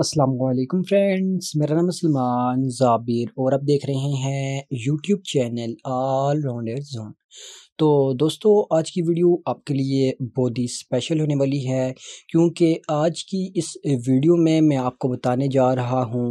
Aslam friends मेरा नाम सलमान जाबिर और आप देख रहे हैं YouTube channel all rounder zone तो दोस्तों आज की वीडियो आपके लिए बहुत ही स्पेशल होने वाली है क्योंकि आज की इस वीडियो में मैं आपको बताने जा रहा हूँ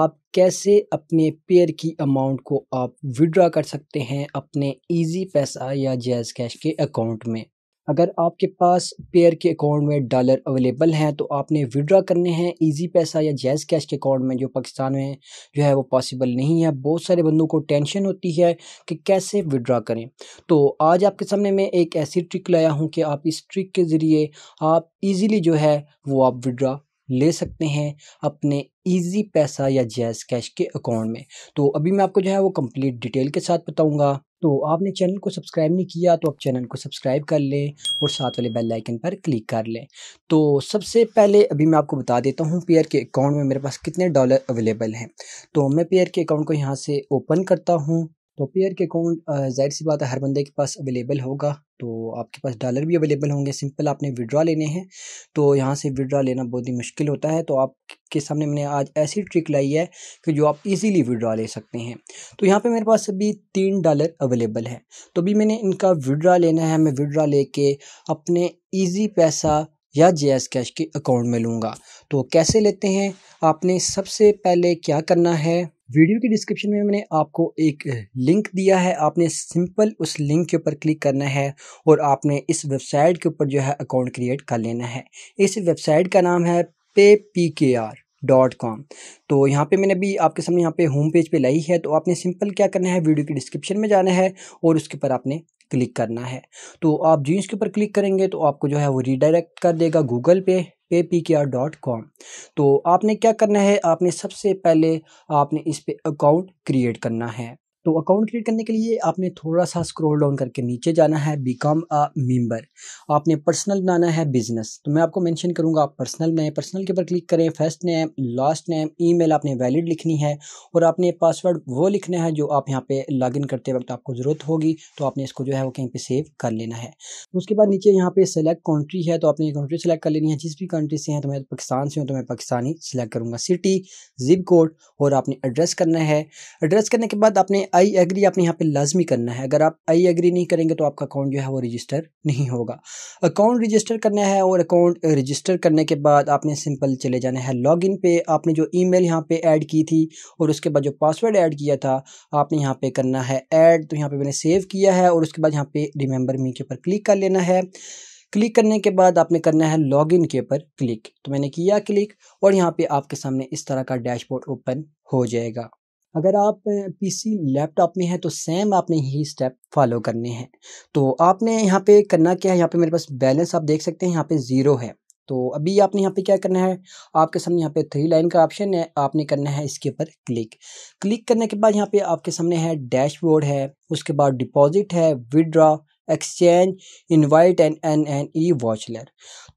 आप कैसे अपने पेयर की अमाउंट को आप विड्रा कर सकते हैं अपने इजी पैसा या जैज़ कैश के अकाउंट में अगर आपके पास पेयर के अकाउंट में डॉलर अवेलेबल हैं तो आपने विड्रा करने हैं इजी पैसा या जैज़ कैश के अकाउंट में जो पाकिस्तान में जो है वो पॉसिबल नहीं है बहुत सारे बंदों को टेंशन होती है कि कैसे विड्रा करें तो आज आपके सामने मैं एक ऐसी ट्रिक लाया हूँ कि आप इस ट्रिक के ज़रिए आप ईज़िली जो है वो आप विड्रा ले सकते हैं अपने ईजी पैसा या जैज़ कैश के अकाउंट में तो अभी मैं आपको जो है वो कम्प्लीट डिटेल के साथ बताऊँगा तो आपने चैनल को सब्सक्राइब नहीं किया तो आप चैनल को सब्सक्राइब कर लें और साथ वाले बेल आइकन पर क्लिक कर लें तो सबसे पहले अभी मैं आपको बता देता हूँ पेयर के अकाउंट में मेरे पास कितने डॉलर अवेलेबल हैं तो मैं पेयर के अकाउंट को यहाँ से ओपन करता हूँ तो पेयर के अकाउंट जाहिर सी बात है हर बंदे के पास अवेलेबल होगा तो आपके पास डॉलर भी अवेलेबल होंगे सिंपल आपने विड्रा लेने हैं तो यहाँ से विड्रा लेना बहुत ही मुश्किल होता है तो आपके सामने मैंने आज ऐसी ट्रिक लाई है कि जो आप इजीली विड्रा ले सकते हैं तो यहाँ पे मेरे पास अभी तीन डॉलर अवेलेबल है तो अभी मैंने इनका विड्रा लेना है मैं विड्रा लेके अपने ईजी पैसा या जे कैश के अकाउंट में लूँगा तो कैसे लेते हैं आपने सबसे पहले क्या करना है वीडियो के डिस्क्रिप्शन में मैंने आपको एक लिंक दिया है आपने सिंपल उस लिंक के ऊपर क्लिक करना है और आपने इस वेबसाइट के ऊपर जो है अकाउंट क्रिएट कर लेना है इस वेबसाइट का नाम है पे पी के आर डॉट कॉम तो यहाँ पे मैंने अभी आपके सामने यहाँ पे होम पेज पे लाई है तो आपने सिंपल क्या करना है वीडियो के डिस्क्रिप्शन में जाना है और उसके ऊपर आपने क्लिक करना है तो आप जीन्स के ऊपर क्लिक करेंगे तो आपको जो है वो रिडायरेक्ट कर देगा गूगल पे पे पी के आर डॉट कॉम तो आपने क्या करना है आपने सबसे पहले आपने इस पर अकाउंट क्रिएट करना है तो अकाउंट क्रिएट करने के लिए आपने थोड़ा सा स्क्रॉल डाउन करके नीचे जाना है बिकम अ मेंबर आपने पर्सनल बनाना है बिजनेस तो मैं आपको मेंशन करूंगा आप पर्सनल में पर्सनल के ऊपर क्लिक करें first name last name email आपने वैलिड लिखनी है और आपने पासवर्ड वो लिखना है जो आप यहाँ पे इन करते वक्त आपको ज़रूरत होगी तो आपने इसको जो है वो कहीं पर सेव कर लेना है उसके बाद नीचे यहाँ पे सेलेक्ट कंट्री है तो आपने कंट्री सेलेक्ट कर लेनी है जिस भी कंट्री से हैं तो मैं पाकिस्तान से हूँ तो मैं पाकिस्तानी सेलेक्ट करूँगा सिटी जिप कोड और आपने एड्रेस करना है एड्रेस करने के बाद आपने आई एग्री आपने यहाँ पे लाजमी करना है अगर आप आई एग्री नहीं करेंगे तो आपका अकाउंट जो है वो रजिस्टर नहीं होगा अकाउंट रजिस्टर करना है और अकाउंट रजिस्टर करने के बाद आपने सिंपल चले जाना है लॉग इन पे आपने जो ई मेल यहाँ पे ऐड की थी और उसके बाद जो पासवर्ड ऐड किया था आपने यहाँ पे करना है ऐड तो यहाँ पे मैंने सेव किया है और उसके बाद यहाँ पे रिमेंबर मी के ऊपर क्लिक कर लेना है क्लिक करने के बाद आपने करना है लॉगिन के ऊपर क्लिक तो मैंने किया क्लिक और यहाँ पे आपके सामने इस तरह का डैशबोर्ड ओपन हो जाएगा अगर आप पीसी लैपटॉप में है तो सेम आपने यही स्टेप फॉलो करने हैं तो आपने यहाँ पे करना क्या है यहाँ पे मेरे पास बैलेंस आप देख सकते हैं यहाँ पे ज़ीरो है तो अभी आपने यहाँ पे क्या करना है आपके सामने यहाँ पे थ्री लाइन का ऑप्शन है आपने करना है इसके ऊपर क्लिक क्लिक करने के बाद यहाँ पे आपके सामने है डैशबोर्ड है उसके बाद डिपॉजिट है विदड्रॉ एक्सचेंज इनवाइट एंड एन एन ई वॉचलर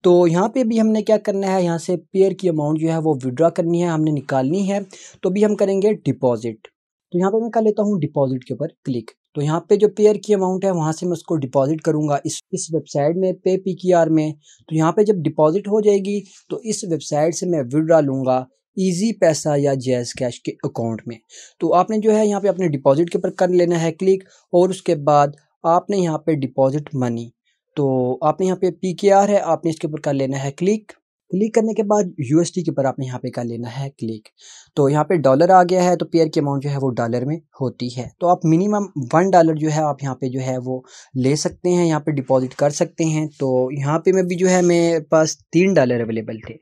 तो यहाँ पे भी हमने क्या करना है यहाँ से पेयर की अमाउंट जो है वो विड्रा करनी है हमने निकालनी है तो भी हम करेंगे डिपॉजिट तो यहाँ पे मैं कर लेता हूँ डिपॉजिट के ऊपर क्लिक तो यहाँ पे जो पेयर की अमाउंट है वहाँ से मैं उसको डिपॉजिट करूँगा इस इस वेबसाइट में पे पी की आर में तो यहाँ पे जब डिपॉजिट हो जाएगी तो इस वेबसाइट से मैं विड्रा लूँगा ईजी पैसा या जैस कैश के अकाउंट में तो आपने जो है यहाँ पे अपने डिपॉजिट के ऊपर कर लेना है क्लिक और उसके बाद आपने यहाँ पे डिपॉजिट मनी तो आपने यहाँ पे पी के आर है आपने इसके ऊपर कर लेना है क्लिक क्लिक करने के बाद डी के ऊपर आपने यहाँ पे कर लेना है क्लिक तो यहाँ पे डॉलर आ गया है तो पेयर की अमाउंट जो है वो डॉलर में होती है तो आप मिनिमम वन डॉलर जो है आप यहाँ पे जो है वो ले सकते हैं यहाँ पे डिपॉजिट कर सकते हैं तो यहाँ पे मैं भी जो है मेरे पास तीन डॉलर अवेलेबल थे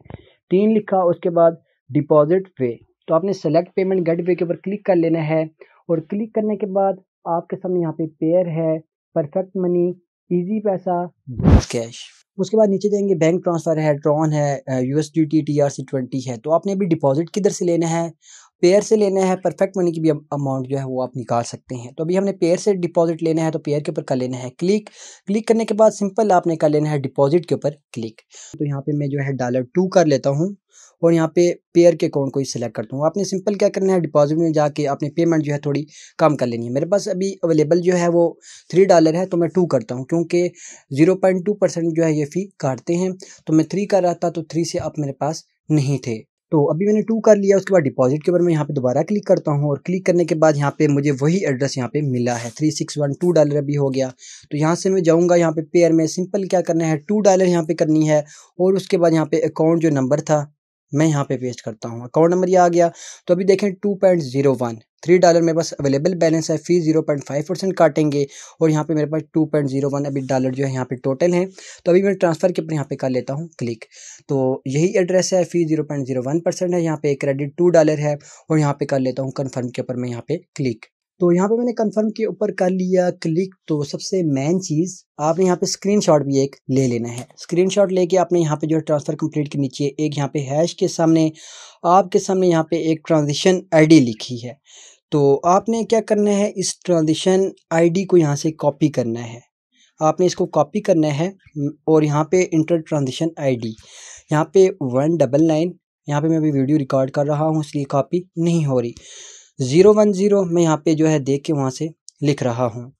तीन लिखा उसके बाद डिपॉजिट पे तो आपने सेलेक्ट पेमेंट गेट वे के ऊपर क्लिक कर लेना है और क्लिक करने के बाद आपके सामने यहाँ पे पेयर है Perfect Money Easypaisa cash उसके बाद नीचे जाएंगे बैंक ट्रांसफ़र है ट्रॉन है USD T R C twenty है तो आपने अभी डिपॉजिट किधर से लेना है पेयर से लेना है परफेक्ट मनी की भी अमाउंट जो है वो आप निकाल सकते हैं तो अभी हमने पेयर से डिपॉजिट लेना है तो पेयर के ऊपर कर लेना है क्लिक क्लिक करने के बाद सिंपल आपने कर लेना है डिपॉजिट के ऊपर क्लिक तो यहाँ पे मैं जो है डॉलर टू कर लेता हूँ और यहाँ पे पेयर के अकाउंट को ही सिलेक्ट करता हूँ आपने सिंपल क्या करना है डिपॉजिट में जाके आपने पेमेंट जो है थोड़ी कम कर लेनी है मेरे पास अभी अवेलेबल जो है वो थ्री डॉलर है तो मैं टू करता हूँ क्योंकि ज़ीरो पॉइंट टू परसेंट जो है ये फ़ी काटते हैं तो मैं थ्री कर रहा था तो थ्री से आप मेरे पास नहीं थे तो अभी मैंने टू कर लिया उसके बाद डिपॉजिट के ऊपर मैं यहाँ पे दोबारा क्लिक करता हूँ और क्लिक करने के बाद यहाँ पे मुझे वही एड्रेस यहाँ पे मिला है three six one two dollar अभी हो गया तो यहाँ से मैं जाऊँगा यहाँ पे पेयर में सिंपल क्या करना है टू डॉलर यहाँ पे करनी है और उसके बाद यहाँ पे अकाउंट जो नंबर था मैं यहाँ पे पेस्ट करता हूँ अकाउंट नंबर ये आ गया तो अभी देखें two point zero one three dollar मेरे पास अवेलेबल बैलेंस है fees zero point five percent काटेंगे और यहाँ पे मेरे पास टू पॉइंट जीरो वन अभी डॉलर जो है यहाँ पे टोटल है तो अभी मैं ट्रांसफ़र के ऊपर यहाँ पे कर लेता हूँ क्लिक तो यही एड्रेस है fees zero point zero one percent है यहाँ पे क्रेडिट टू डॉलर है और यहाँ पे कर लेता हूँ कन्फर्म के ऊपर मैं यहाँ पे क्लिक तो यहाँ पे मैंने कंफर्म के ऊपर कर लिया क्लिक तो सबसे मेन चीज़ आपने यहाँ पे स्क्रीनशॉट भी एक ले लेना है स्क्रीनशॉट लेके आपने यहाँ पे जो है ट्रांसफ़र कंप्लीट के नीचे एक यहाँ पे हैश के सामने आपके सामने यहाँ पे एक ट्रांजिशन आईडी लिखी है तो आपने क्या करना है इस ट्रांजिशन आईडी को यहाँ से कॉपी करना है आपने इसको कॉपी करना है और यहाँ पे इंटर ट्रांजिशन डी यहाँ पे वन डबल नाइन यहाँ पे मैं अभी वीडियो रिकॉर्ड कर रहा हूँ इसलिए कॉपी नहीं हो रही ज़ीरो वन ज़ीरो मैं यहाँ पे जो है देख के वहाँ से लिख रहा हूँ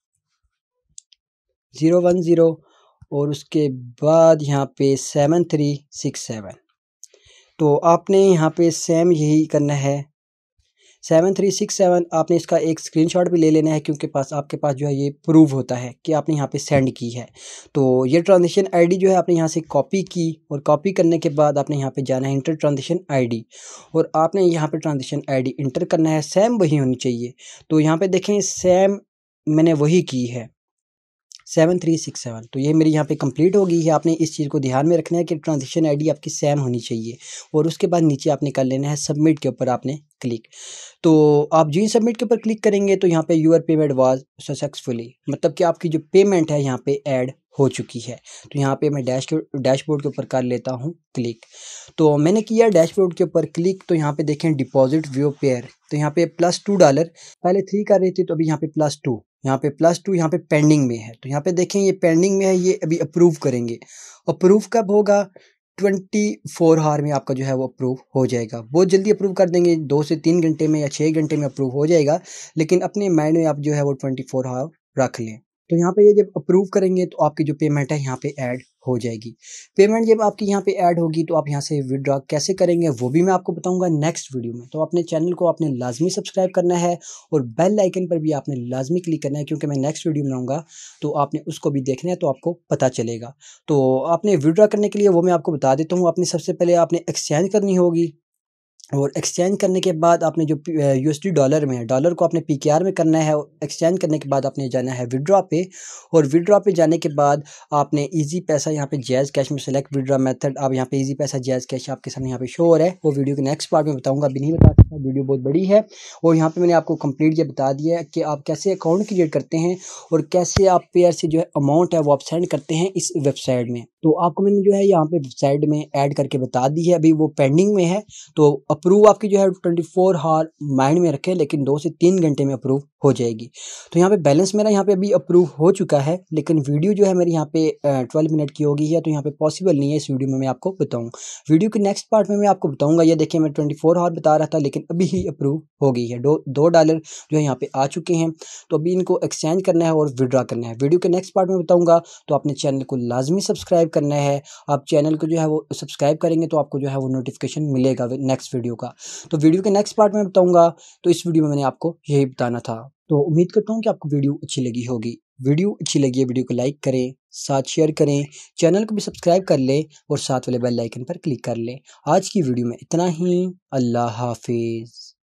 ज़ीरो वन ज़ीरो और उसके बाद यहाँ पे सेवन थ्री सिक्स सेवन तो आपने यहाँ पे सेम यही करना है सेवन थ्री सिक्स सेवन आपने इसका एक स्क्रीनशॉट भी ले लेना है क्योंकि पास आपके पास जो है ये प्रूव होता है कि आपने यहाँ पे सेंड की है तो ये ट्रांजेक्शन आईडी जो है आपने यहाँ से कॉपी की और कॉपी करने के बाद आपने यहाँ पे जाना है इंटर ट्रांजेक्शन आईडी और आपने यहाँ पे ट्रांजेक्शन आईडी इंटर करना है सेम वही होनी चाहिए तो यहाँ पर देखें सेम मैंने वही की है सेवन थ्री सिक्स सेवन तो ये मेरी यहाँ पे कंप्लीट हो गई है आपने इस चीज़ को ध्यान में रखना है कि ट्रांजेक्शन आईडी आपकी सेम होनी चाहिए और उसके बाद नीचे आपने कर लेना है सबमिट के ऊपर आपने क्लिक तो आप जी सबमिट के ऊपर क्लिक करेंगे तो यहाँ पे यूर पेमेंट वाज सक्सेसफुली मतलब कि आपकी जो पेमेंट है यहाँ पे ऐड हो चुकी है तो यहाँ पे मैं डैश के डैशबोर्ड के ऊपर कर लेता हूँ क्लिक तो मैंने किया डैशबोर्ड के ऊपर क्लिक तो यहाँ पे देखें डिपॉजिट व्यू पेयर तो यहाँ पे प्लस टू डॉलर पहले थ्री कर रही थी तो अभी यहाँ पे प्लस टू यहाँ पे प्लस टू यहाँ पे पेंडिंग में है तो यहाँ पे देखें ये पेंडिंग में है ये अभी अप्रूव करेंगे अप्रूव कब होगा ट्वेंटी फोर हार में आपका जो है वो अप्रूव हो जाएगा बहुत जल्दी अप्रूव कर देंगे दो से तीन घंटे में या छः घंटे में अप्रूव हो जाएगा लेकिन अपने माइंड में आप जो है वो ट्वेंटी फोर हार रख लें तो यहाँ पे ये जब अप्रूव करेंगे तो आपकी जो पेमेंट है यहाँ पे ऐड हो जाएगी पेमेंट जब आपकी यहाँ पे ऐड होगी तो आप यहाँ से विड्रॉ कैसे करेंगे वो भी मैं आपको बताऊंगा नेक्स्ट वीडियो में तो अपने चैनल को आपने लाजमी सब्सक्राइब करना है और बेल आइकन पर भी आपने लाजमी क्लिक करना है क्योंकि मैं नेक्स्ट वीडियो बनाऊंगा तो आपने उसको भी देखना है तो आपको पता चलेगा तो आपने विदड्रॉ करने के लिए वो मैं आपको बता देता हूँ आपने सबसे पहले आपने एक्सचेंज करनी होगी और एक्सचेंज करने के बाद आपने जो यूएसडी डॉलर में है डॉलर को आपने पीकेआर में करना है एक्सचेंज करने के बाद आपने जाना है विड्रॉ पे और विड्रॉ पे जाने के बाद आपने इजी पैसा यहाँ पे जैज़ कैश में सेलेक्ट विड्रॉ मेथड आप यहाँ पे इजी पैसा जैज़ कैश आपके सामने यहाँ पे शो हो रहा है वो वीडियो के नेक्स्ट पार्ट में बताऊँगा अभी नहीं बता सकता वीडियो बहुत बड़ी है और यहाँ पर मैंने आपको कम्प्लीट ये बता दिया है कि आप कैसे अकाउंट क्रिएट करते हैं और कैसे आप पेयर से जो है अमाउंट है वो आप सेंड करते हैं इस वेबसाइट में तो आपको मैंने जो है यहाँ पे वेबसाइट में ऐड करके बता दी है अभी वो पेंडिंग में है तो अप्रूव आपकी जो है ट्वेंटी फोर हार माइंड में रखें लेकिन दो से तीन घंटे में अप्रूव हो जाएगी तो यहाँ पे बैलेंस मेरा यहाँ पे अभी अप्रूव हो चुका है लेकिन वीडियो जो है मेरी यहाँ पे ट्वेल्व मिनट की होगी है तो यहाँ पे पॉसिबल नहीं है इस वीडियो में मैं आपको बताऊँ वीडियो के नेक्स्ट पार्ट में मैं आपको बताऊँगा यह देखिए मैं ट्वेंटी फोर बता रहा था लेकिन अभी ही अप्रूव हो गई है दो दो डॉलर जो है यहाँ पर आ चुके हैं तो अभी इनको एक्सचेंज करना है और विड्रा करना है वीडियो के नेक्स्ट पार्ट में बताऊँगा तो अपने चैनल को लाजमी सब्सक्राइब करना है आप चैनल को जो है वो सब्सक्राइब करेंगे तो आपको जो है वो नोटिफिकेशन मिलेगा नेक्स्ट वीडियो का तो वीडियो के नेक्स्ट पार्ट में बताऊँगा तो इस वीडियो में मैंने आपको यही बताना था तो उम्मीद करता हूँ कि आपको वीडियो अच्छी लगी होगी वीडियो अच्छी लगी है वीडियो को लाइक करें साथ शेयर करें चैनल को भी सब्सक्राइब कर लें और साथ वाले बेल आइकन पर क्लिक कर लें आज की वीडियो में इतना ही अल्लाह हाफिज़